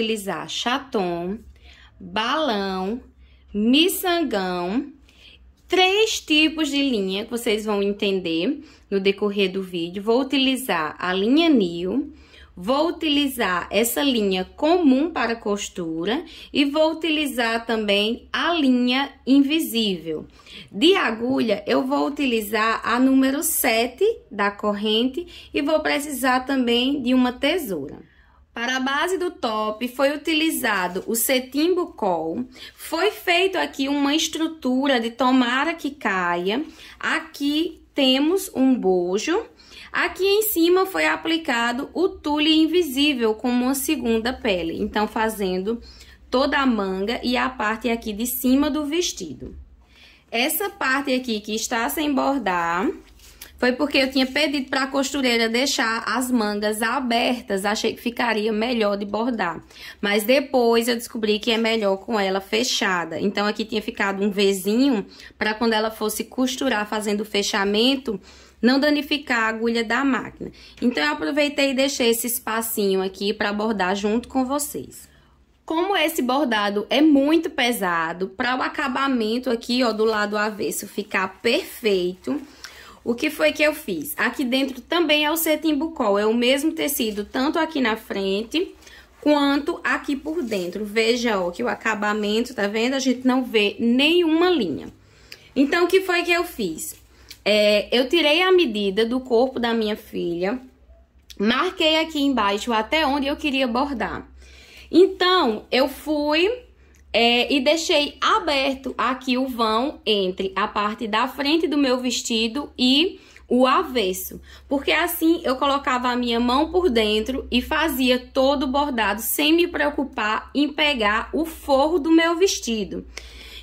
utilizar chaton, balão, miçangão, três tipos de linha que vocês vão entender no decorrer do vídeo. Vou utilizar a linha Nil, vou utilizar essa linha comum para costura e vou utilizar também a linha invisível. De agulha, eu vou utilizar a número 7 da corrente e vou precisar também de uma tesoura. Para a base do top foi utilizado o cetim bucol, foi feito aqui uma estrutura de tomara que caia, aqui temos um bojo, aqui em cima foi aplicado o tule invisível como uma segunda pele, então fazendo toda a manga e a parte aqui de cima do vestido. Essa parte aqui que está sem bordar, foi porque eu tinha pedido para a costureira deixar as mangas abertas, achei que ficaria melhor de bordar. Mas depois eu descobri que é melhor com ela fechada. Então aqui tinha ficado um Vzinho para quando ela fosse costurar fazendo o fechamento, não danificar a agulha da máquina. Então eu aproveitei e deixei esse espacinho aqui para bordar junto com vocês. Como esse bordado é muito pesado, para o acabamento aqui, ó, do lado avesso ficar perfeito, o que foi que eu fiz? Aqui dentro também é o cetim bucol, é o mesmo tecido, tanto aqui na frente quanto aqui por dentro. Veja, ó, que o acabamento, tá vendo? A gente não vê nenhuma linha. Então, o que foi que eu fiz? É, eu tirei a medida do corpo da minha filha, marquei aqui embaixo até onde eu queria bordar. Então, eu fui é, e deixei aberto aqui o vão entre a parte da frente do meu vestido e o avesso, porque assim eu colocava a minha mão por dentro e fazia todo o bordado sem me preocupar em pegar o forro do meu vestido.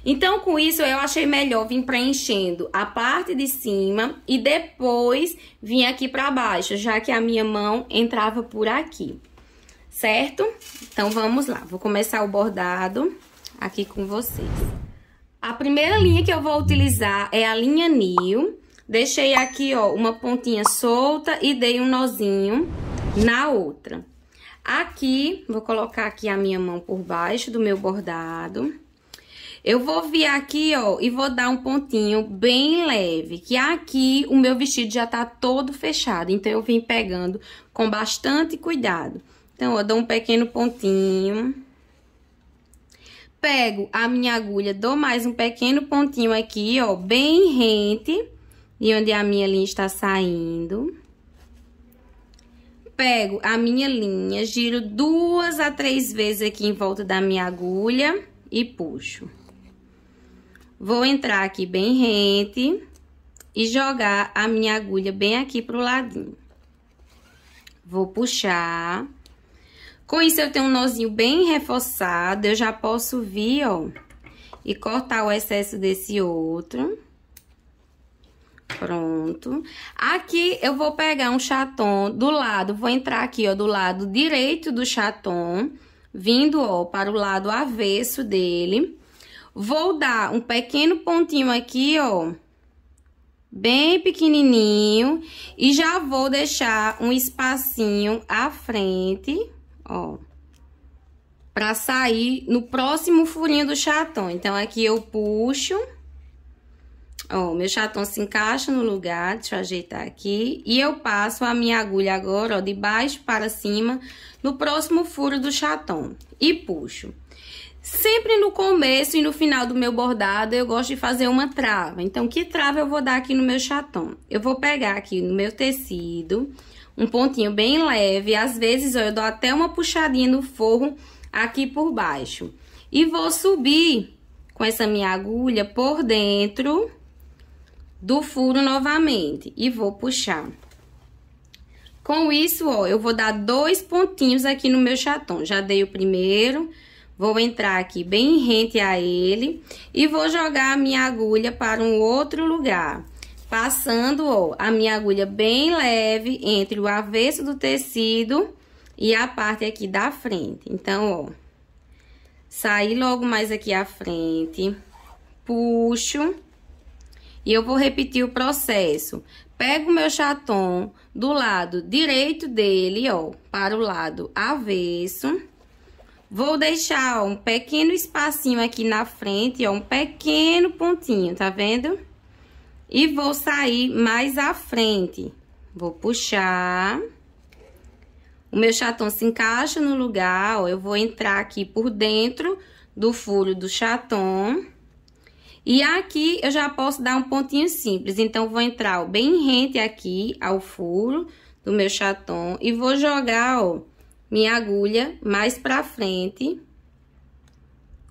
Então, com isso, eu achei melhor vir preenchendo a parte de cima e depois vim aqui pra baixo, já que a minha mão entrava por aqui, certo? Então, vamos lá. Vou começar o bordado aqui com vocês. A primeira linha que eu vou utilizar é a linha Nil. Deixei aqui, ó, uma pontinha solta e dei um nozinho na outra. Aqui, vou colocar aqui a minha mão por baixo do meu bordado. Eu vou vir aqui, ó, e vou dar um pontinho bem leve, que aqui o meu vestido já tá todo fechado, então eu vim pegando com bastante cuidado. Então, eu dou um pequeno pontinho pego a minha agulha, dou mais um pequeno pontinho aqui, ó, bem rente, de onde a minha linha está saindo. Pego a minha linha, giro duas a três vezes aqui em volta da minha agulha e puxo. Vou entrar aqui bem rente e jogar a minha agulha bem aqui pro ladinho. Vou puxar. Com isso, eu tenho um nozinho bem reforçado, eu já posso vir, ó, e cortar o excesso desse outro. Pronto. Aqui, eu vou pegar um chatom do lado, vou entrar aqui, ó, do lado direito do chatom, vindo, ó, para o lado avesso dele. Vou dar um pequeno pontinho aqui, ó, bem pequenininho, e já vou deixar um espacinho à frente, ó, pra sair no próximo furinho do chatão. Então, aqui eu puxo, ó, meu chatão se encaixa no lugar, deixa eu ajeitar aqui. E eu passo a minha agulha agora, ó, de baixo para cima, no próximo furo do chatão. E puxo. Sempre no começo e no final do meu bordado, eu gosto de fazer uma trava. Então, que trava eu vou dar aqui no meu chatão? Eu vou pegar aqui no meu tecido, um pontinho bem leve. Às vezes, ó, eu dou até uma puxadinha no forro aqui por baixo. E vou subir com essa minha agulha por dentro do furo novamente. E vou puxar. Com isso, ó, eu vou dar dois pontinhos aqui no meu chatão Já dei o primeiro. Vou entrar aqui bem rente a ele. E vou jogar a minha agulha para um outro lugar passando ó, a minha agulha bem leve entre o avesso do tecido e a parte aqui da frente. Então, ó, saí logo mais aqui à frente, puxo e eu vou repetir o processo. Pego o meu chatom do lado direito dele, ó, para o lado avesso. Vou deixar ó, um pequeno espacinho aqui na frente, ó, um pequeno pontinho, tá vendo? Tá vendo? E vou sair mais à frente. Vou puxar. O meu chatom se encaixa no lugar, ó. Eu vou entrar aqui por dentro do furo do chatom. E aqui eu já posso dar um pontinho simples. Então, vou entrar ó, bem rente aqui ao furo do meu chatom. e vou jogar, ó, minha agulha mais pra frente,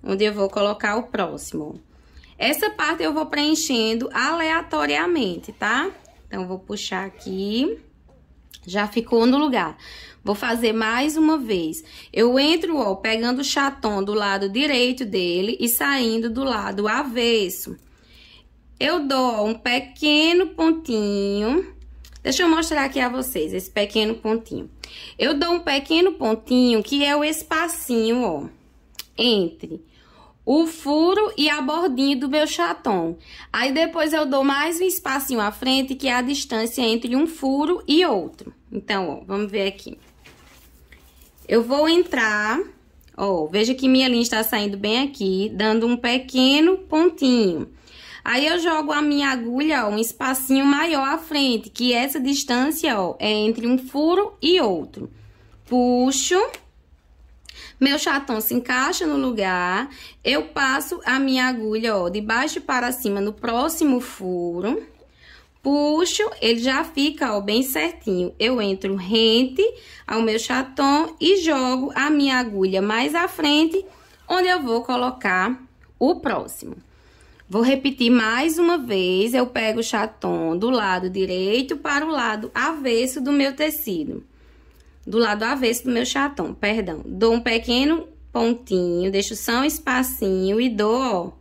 onde eu vou colocar o próximo. Essa parte eu vou preenchendo aleatoriamente, tá? Então, vou puxar aqui. Já ficou no lugar. Vou fazer mais uma vez. Eu entro, ó, pegando o chatom do lado direito dele e saindo do lado avesso. Eu dou ó, um pequeno pontinho. Deixa eu mostrar aqui a vocês esse pequeno pontinho. Eu dou um pequeno pontinho que é o espacinho, ó, entre o furo e a bordinha do meu chatom. Aí depois eu dou mais um espacinho à frente, que é a distância entre um furo e outro. Então, ó, vamos ver aqui. Eu vou entrar, ó, veja que minha linha está saindo bem aqui, dando um pequeno pontinho. Aí eu jogo a minha agulha, ó, um espacinho maior à frente, que essa distância, ó, é entre um furo e outro. Puxo meu chatão se encaixa no lugar. Eu passo a minha agulha, ó, de baixo para cima no próximo furo. Puxo, ele já fica, ó, bem certinho. Eu entro rente ao meu chatão e jogo a minha agulha mais à frente, onde eu vou colocar o próximo. Vou repetir mais uma vez, eu pego o chaton do lado direito para o lado avesso do meu tecido do lado avesso do meu chatão, perdão. Dou um pequeno pontinho, deixo só um espacinho e dou, ó,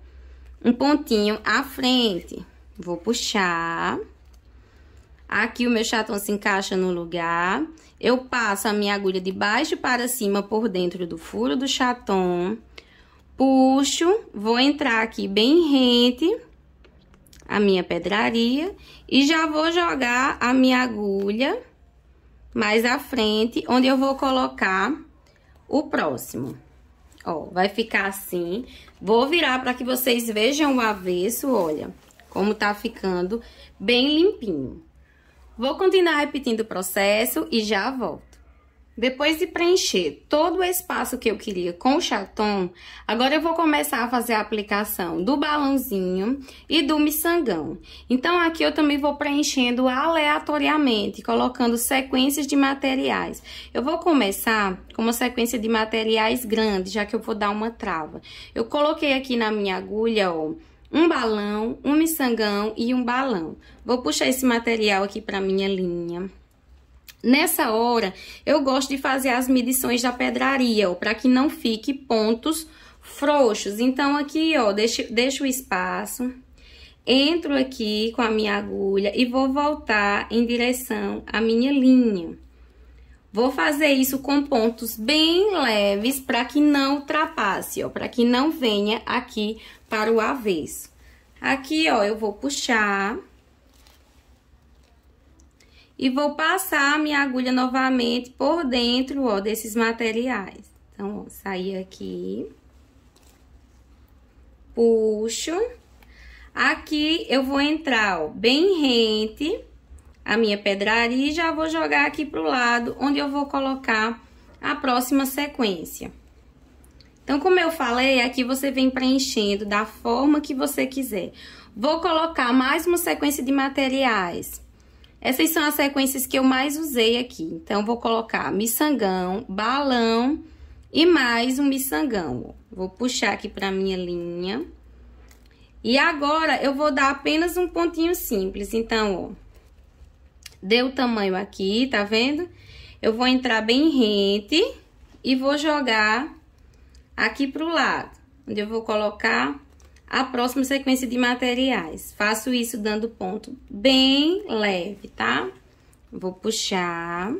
um pontinho à frente. Vou puxar. Aqui o meu chatão se encaixa no lugar. Eu passo a minha agulha de baixo para cima por dentro do furo do chatão. Puxo, vou entrar aqui bem rente a minha pedraria e já vou jogar a minha agulha mais à frente, onde eu vou colocar o próximo. Ó, vai ficar assim. Vou virar para que vocês vejam o avesso, olha, como tá ficando bem limpinho. Vou continuar repetindo o processo e já volto. Depois de preencher todo o espaço que eu queria com o chaton, agora eu vou começar a fazer a aplicação do balãozinho e do miçangão. Então, aqui eu também vou preenchendo aleatoriamente, colocando sequências de materiais. Eu vou começar com uma sequência de materiais grande, já que eu vou dar uma trava. Eu coloquei aqui na minha agulha, ó, um balão, um miçangão e um balão. Vou puxar esse material aqui pra minha linha. Nessa hora, eu gosto de fazer as medições da pedraria, ó, para que não fique pontos frouxos. Então, aqui, ó, deixo, deixo o espaço, entro aqui com a minha agulha e vou voltar em direção à minha linha. Vou fazer isso com pontos bem leves para que não ultrapasse, ó, para que não venha aqui para o avesso. Aqui, ó, eu vou puxar e vou passar a minha agulha novamente por dentro, ó, desses materiais. Então, ó, saí aqui. Puxo. Aqui eu vou entrar, ó, bem rente a minha pedraria e já vou jogar aqui pro lado, onde eu vou colocar a próxima sequência. Então, como eu falei, aqui você vem preenchendo da forma que você quiser. Vou colocar mais uma sequência de materiais essas são as sequências que eu mais usei aqui. Então, vou colocar miçangão, balão e mais um miçangão. Vou puxar aqui pra minha linha. E agora, eu vou dar apenas um pontinho simples. Então, ó, deu o tamanho aqui, tá vendo? Eu vou entrar bem rente e vou jogar aqui pro lado, onde eu vou colocar a próxima sequência de materiais. Faço isso dando ponto bem leve, tá? Vou puxar.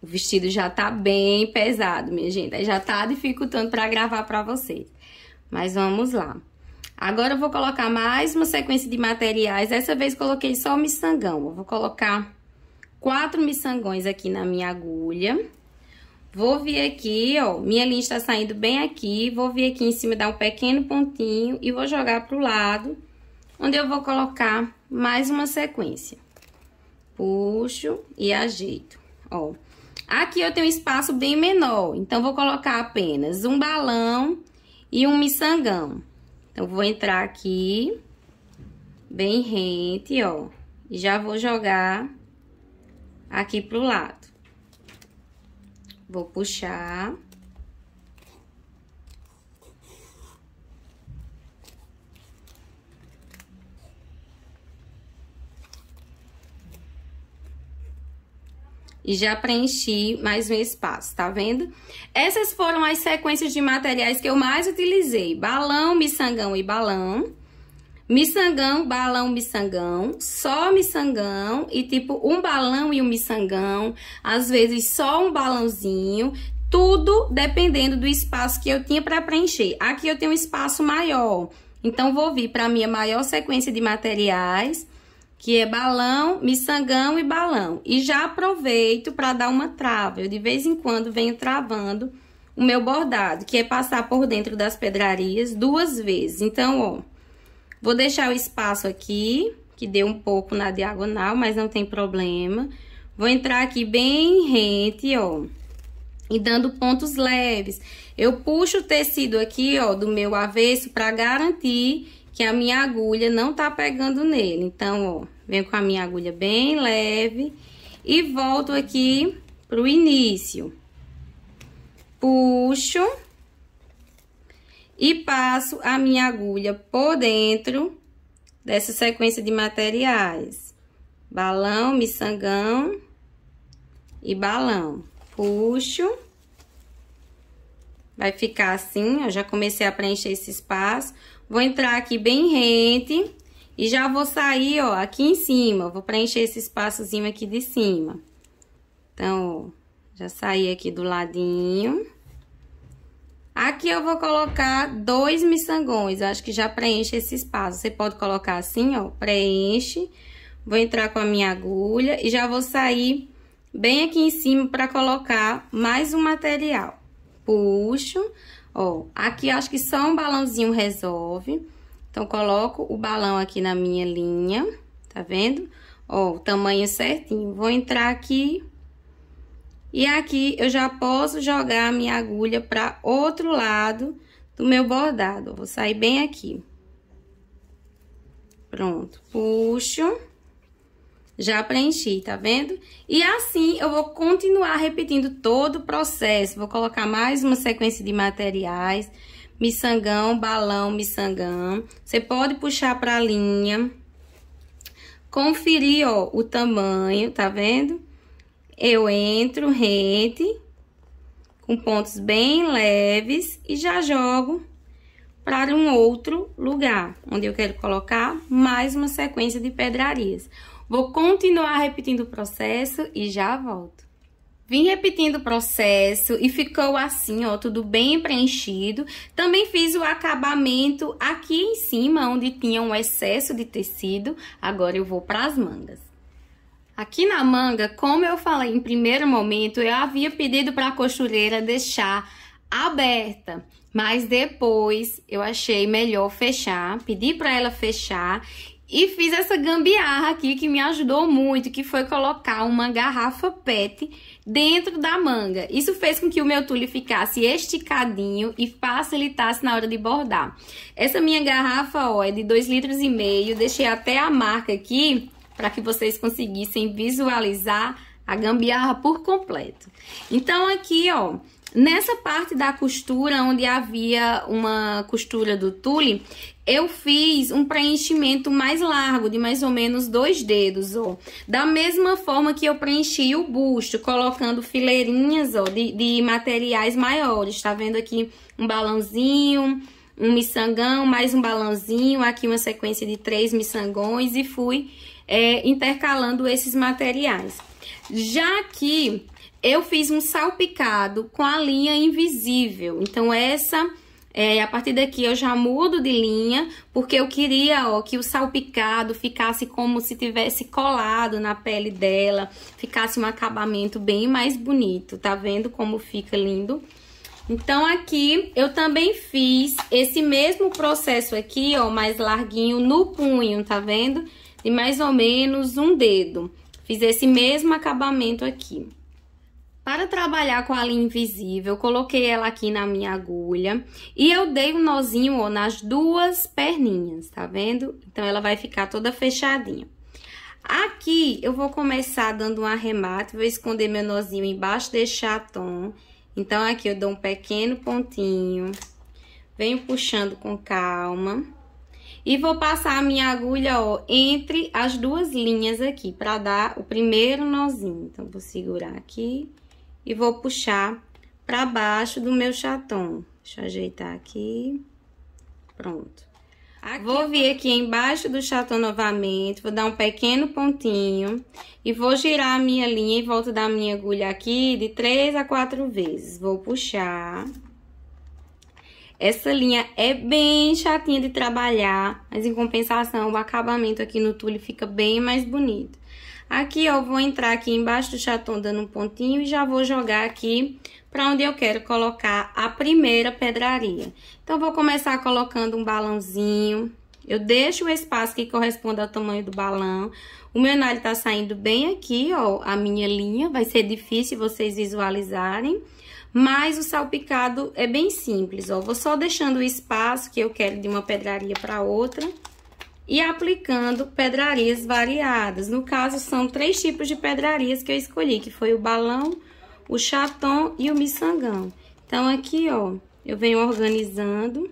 O vestido já tá bem pesado, minha gente. Aí já tá dificultando pra gravar pra vocês. Mas vamos lá. Agora eu vou colocar mais uma sequência de materiais. Dessa vez coloquei só o miçangão. Eu vou colocar quatro miçangões aqui na minha agulha. Vou vir aqui, ó, minha linha está saindo bem aqui, vou vir aqui em cima, dar um pequeno pontinho e vou jogar pro lado, onde eu vou colocar mais uma sequência. Puxo e ajeito, ó. Aqui eu tenho um espaço bem menor, então vou colocar apenas um balão e um miçangão. Então, vou entrar aqui, bem rente, ó, e já vou jogar aqui pro lado. Vou puxar. E já preenchi mais um espaço, tá vendo? Essas foram as sequências de materiais que eu mais utilizei. Balão, miçangão e balão. Miçangão, balão, miçangão, só miçangão e tipo um balão e um miçangão, às vezes só um balãozinho, tudo dependendo do espaço que eu tinha para preencher. Aqui eu tenho um espaço maior, então vou vir para minha maior sequência de materiais, que é balão, miçangão e balão. E já aproveito para dar uma trava, eu de vez em quando venho travando o meu bordado, que é passar por dentro das pedrarias duas vezes. Então, ó, Vou deixar o espaço aqui, que deu um pouco na diagonal, mas não tem problema. Vou entrar aqui bem rente, ó. E dando pontos leves. Eu puxo o tecido aqui, ó, do meu avesso para garantir que a minha agulha não tá pegando nele. Então, ó, venho com a minha agulha bem leve e volto aqui pro início. Puxo e passo a minha agulha por dentro dessa sequência de materiais. Balão, miçangão e balão. Puxo. Vai ficar assim, eu já comecei a preencher esse espaço. Vou entrar aqui bem rente e já vou sair, ó, aqui em cima. Vou preencher esse espaçozinho aqui de cima. Então, ó, já saí aqui do ladinho. Aqui eu vou colocar dois miçangões, acho que já preenche esse espaço. Você pode colocar assim, ó, preenche. Vou entrar com a minha agulha e já vou sair bem aqui em cima para colocar mais um material. Puxo, ó, aqui acho que só um balãozinho resolve. Então, coloco o balão aqui na minha linha, tá vendo? Ó, o tamanho certinho. Vou entrar aqui e aqui eu já posso jogar a minha agulha para outro lado do meu bordado. Vou sair bem aqui. Pronto, puxo. Já preenchi, tá vendo? E assim eu vou continuar repetindo todo o processo. Vou colocar mais uma sequência de materiais. Miçangão, balão, miçangão. Você pode puxar pra linha. Conferir, ó, o tamanho, tá vendo? eu entro rente, com pontos bem leves, e já jogo para um outro lugar, onde eu quero colocar mais uma sequência de pedrarias. Vou continuar repetindo o processo e já volto. Vim repetindo o processo e ficou assim, ó, tudo bem preenchido. Também fiz o acabamento aqui em cima, onde tinha um excesso de tecido. Agora eu vou para as mangas. Aqui na manga, como eu falei em primeiro momento, eu havia pedido para a costureira deixar aberta, mas depois eu achei melhor fechar, pedi para ela fechar e fiz essa gambiarra aqui que me ajudou muito, que foi colocar uma garrafa PET dentro da manga. Isso fez com que o meu tule ficasse esticadinho e facilitasse na hora de bordar. Essa minha garrafa, ó, é de 2,5 litros e meio, deixei até a marca aqui para que vocês conseguissem visualizar a gambiarra por completo. Então aqui, ó, nessa parte da costura onde havia uma costura do tule, eu fiz um preenchimento mais largo, de mais ou menos dois dedos, ó. Da mesma forma que eu preenchi o busto, colocando fileirinhas, ó, de, de materiais maiores. Tá vendo aqui um balãozinho, um miçangão, mais um balãozinho, aqui uma sequência de três miçangões e fui é, intercalando esses materiais. Já que eu fiz um salpicado com a linha invisível, então essa... É, a partir daqui eu já mudo de linha, porque eu queria ó, que o salpicado ficasse como se tivesse colado na pele dela, ficasse um acabamento bem mais bonito, tá vendo como fica lindo? Então aqui eu também fiz esse mesmo processo aqui, ó, mais larguinho no punho, tá vendo? de mais ou menos um dedo. Fiz esse mesmo acabamento aqui. Para trabalhar com a linha invisível, coloquei ela aqui na minha agulha e eu dei um nozinho ó, nas duas perninhas, tá vendo? Então, ela vai ficar toda fechadinha. Aqui, eu vou começar dando um arremate, vou esconder meu nozinho embaixo desse chaton. Então, aqui eu dou um pequeno pontinho, venho puxando com calma. E vou passar a minha agulha, ó, entre as duas linhas aqui, pra dar o primeiro nozinho. Então, vou segurar aqui e vou puxar pra baixo do meu chatom. Deixa eu ajeitar aqui. Pronto. Aqui vou vir aqui embaixo do chatom novamente, vou dar um pequeno pontinho e vou girar a minha linha em volta da minha agulha aqui de três a quatro vezes. Vou puxar... Essa linha é bem chatinha de trabalhar, mas em compensação o acabamento aqui no tule fica bem mais bonito. Aqui, ó, vou entrar aqui embaixo do chatão dando um pontinho e já vou jogar aqui para onde eu quero colocar a primeira pedraria. Então, vou começar colocando um balãozinho. Eu deixo o espaço que corresponde ao tamanho do balão. O meu nalho tá saindo bem aqui, ó, a minha linha. Vai ser difícil vocês visualizarem. Mas o salpicado é bem simples, ó. Vou só deixando o espaço que eu quero de uma pedraria para outra e aplicando pedrarias variadas. No caso, são três tipos de pedrarias que eu escolhi, que foi o balão, o chaton e o miçangão. Então, aqui, ó, eu venho organizando,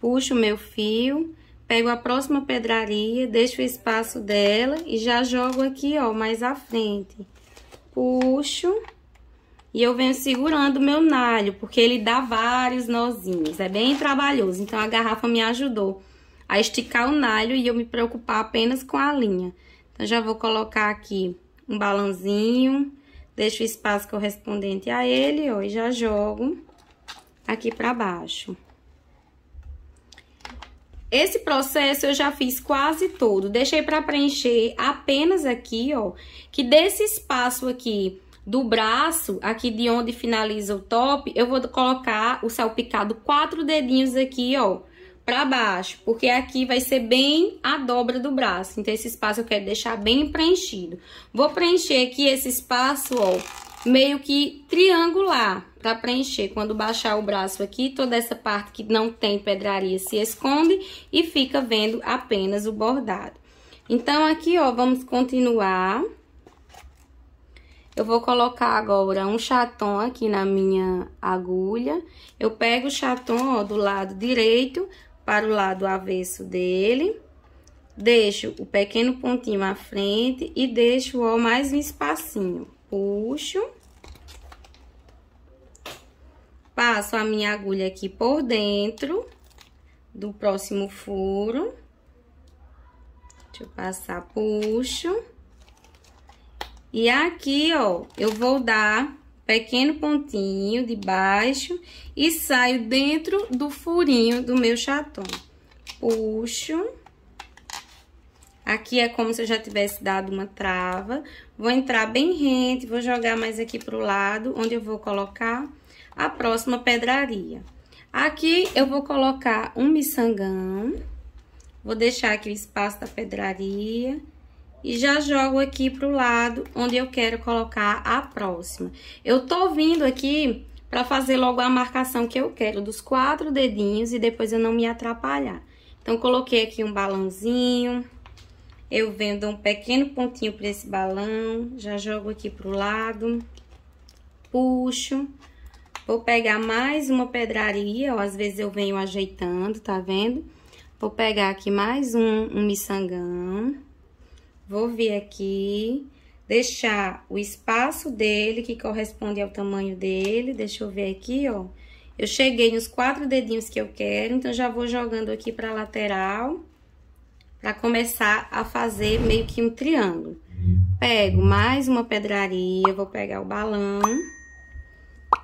puxo o meu fio, pego a próxima pedraria, deixo o espaço dela e já jogo aqui, ó, mais à frente. Puxo e eu venho segurando meu nalho, porque ele dá vários nozinhos. É bem trabalhoso, então a garrafa me ajudou a esticar o nalho e eu me preocupar apenas com a linha. Então, já vou colocar aqui um balãozinho, deixo o espaço correspondente a ele, ó, e já jogo aqui pra baixo. Esse processo eu já fiz quase todo, deixei pra preencher apenas aqui, ó, que desse espaço aqui do braço, aqui de onde finaliza o top, eu vou colocar o salpicado quatro dedinhos aqui, ó, pra baixo, porque aqui vai ser bem a dobra do braço. Então, esse espaço eu quero deixar bem preenchido. Vou preencher aqui esse espaço, ó, meio que triangular, pra preencher. Quando baixar o braço aqui, toda essa parte que não tem pedraria se esconde e fica vendo apenas o bordado. Então, aqui, ó, vamos continuar eu vou colocar agora um chaton aqui na minha agulha. Eu pego o chaton, ó, do lado direito para o lado avesso dele. Deixo o pequeno pontinho à frente e deixo, ó, mais um espacinho. Puxo. Passo a minha agulha aqui por dentro do próximo furo. Deixa eu passar, puxo. E aqui, ó, eu vou dar pequeno pontinho de baixo e saio dentro do furinho do meu chaton. Puxo. Aqui é como se eu já tivesse dado uma trava. Vou entrar bem rente, vou jogar mais aqui pro lado, onde eu vou colocar a próxima pedraria. Aqui eu vou colocar um miçangão. Vou deixar aqui o espaço da pedraria e já jogo aqui para o lado onde eu quero colocar a próxima. Eu tô vindo aqui para fazer logo a marcação que eu quero dos quatro dedinhos e depois eu não me atrapalhar. Então, coloquei aqui um balãozinho, eu vendo um pequeno pontinho para esse balão, já jogo aqui para o lado, puxo, vou pegar mais uma pedraria, ó, às vezes eu venho ajeitando, tá vendo? Vou pegar aqui mais um, um miçangão. Vou vir aqui, deixar o espaço dele, que corresponde ao tamanho dele. Deixa eu ver aqui, ó. Eu cheguei nos quatro dedinhos que eu quero, então já vou jogando aqui pra lateral, pra começar a fazer meio que um triângulo. Pego mais uma pedraria, vou pegar o balão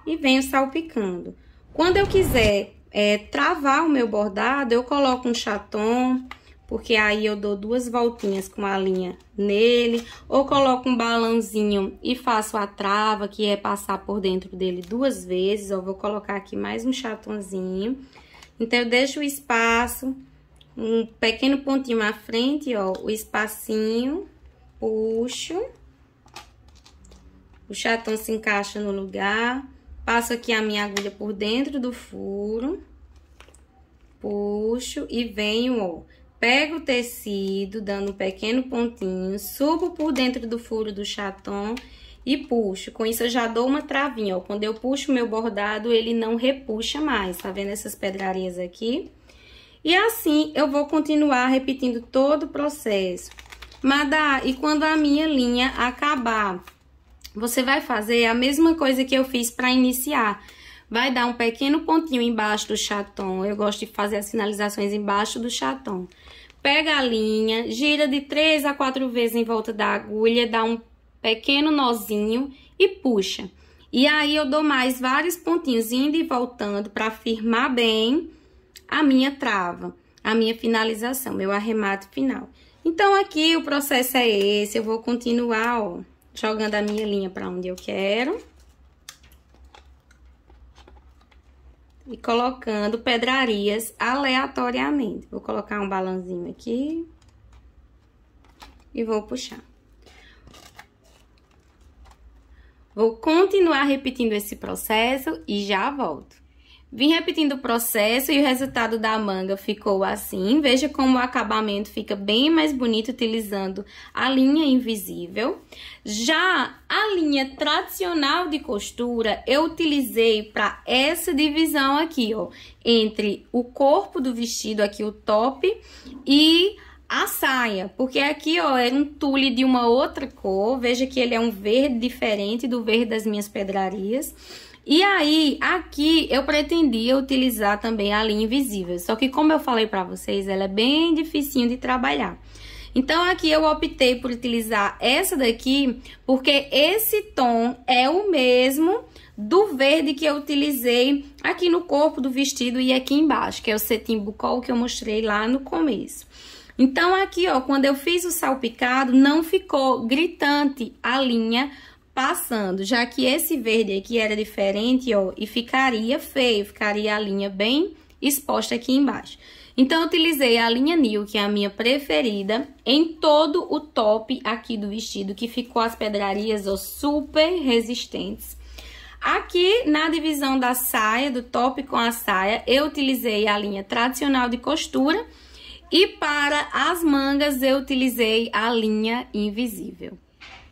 e venho salpicando. Quando eu quiser é, travar o meu bordado, eu coloco um chaton porque aí eu dou duas voltinhas com a linha nele, ou coloco um balãozinho e faço a trava, que é passar por dentro dele duas vezes, ó, vou colocar aqui mais um chatonzinho Então, eu deixo o espaço, um pequeno pontinho à frente, ó, o espacinho, puxo, o chaton se encaixa no lugar, passo aqui a minha agulha por dentro do furo, puxo e venho, ó, pego o tecido, dando um pequeno pontinho, subo por dentro do furo do chatom e puxo. Com isso, eu já dou uma travinha, ó. Quando eu puxo meu bordado, ele não repuxa mais, tá vendo essas pedrarias aqui? E assim, eu vou continuar repetindo todo o processo. Madá, e quando a minha linha acabar, você vai fazer a mesma coisa que eu fiz para iniciar. Vai dar um pequeno pontinho embaixo do chatom. Eu gosto de fazer as sinalizações embaixo do chatom pega a linha, gira de três a quatro vezes em volta da agulha, dá um pequeno nozinho e puxa. E aí, eu dou mais vários pontinhos indo e voltando para firmar bem a minha trava, a minha finalização, meu arremate final. Então, aqui o processo é esse, eu vou continuar, ó, jogando a minha linha para onde eu quero. e colocando pedrarias aleatoriamente. Vou colocar um balãozinho aqui e vou puxar. Vou continuar repetindo esse processo e já volto. Vim repetindo o processo e o resultado da manga ficou assim. Veja como o acabamento fica bem mais bonito utilizando a linha invisível. Já a linha tradicional de costura eu utilizei para essa divisão aqui, ó, entre o corpo do vestido aqui, o top, e a saia, porque aqui, ó, era é um tule de uma outra cor. Veja que ele é um verde diferente do verde das minhas pedrarias. E aí, aqui eu pretendia utilizar também a linha invisível, só que como eu falei para vocês, ela é bem dificinho de trabalhar. Então, aqui eu optei por utilizar essa daqui, porque esse tom é o mesmo do verde que eu utilizei aqui no corpo do vestido e aqui embaixo, que é o cetim bucol que eu mostrei lá no começo. Então, aqui, ó, quando eu fiz o salpicado, não ficou gritante a linha passando, já que esse verde aqui era diferente, ó, e ficaria feio, ficaria a linha bem exposta aqui embaixo. Então, utilizei a linha New, que é a minha preferida, em todo o top aqui do vestido, que ficou as pedrarias ó, super resistentes. Aqui na divisão da saia, do top com a saia, eu utilizei a linha tradicional de costura e para as mangas eu utilizei a linha invisível.